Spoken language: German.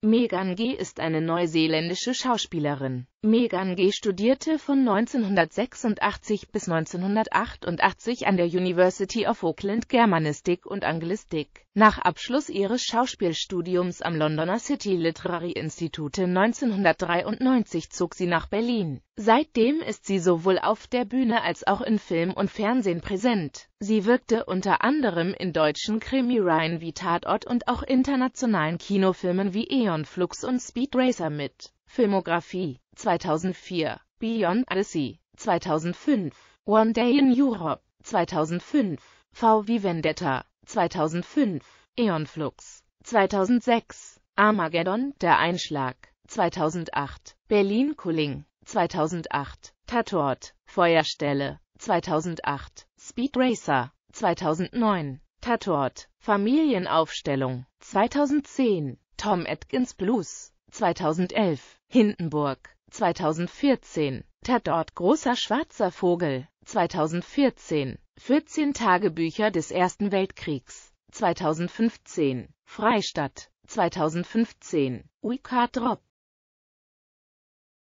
Megan G. ist eine neuseeländische Schauspielerin. Megan G. studierte von 1986 bis 1988 an der University of Auckland Germanistik und Anglistik. Nach Abschluss ihres Schauspielstudiums am Londoner City Literary Institute 1993 zog sie nach Berlin. Seitdem ist sie sowohl auf der Bühne als auch in Film und Fernsehen präsent. Sie wirkte unter anderem in deutschen Krimireihen wie Tatort und auch internationalen Kinofilmen wie Eon Flux und Speed Racer mit Filmografie 2004 Beyond Odyssey 2005 One Day in Europe 2005 V wie Vendetta 2005 Eon 2006 Armageddon Der Einschlag 2008 Berlin Cooling 2008 Tatort Feuerstelle 2008 Speed Racer 2009 Tatort Familienaufstellung 2010 Tom Atkins Blues 2011 Hindenburg 2014 Tatort Großer Schwarzer Vogel 2014 14 Tagebücher des Ersten Weltkriegs 2015 Freistadt 2015 Uika Drop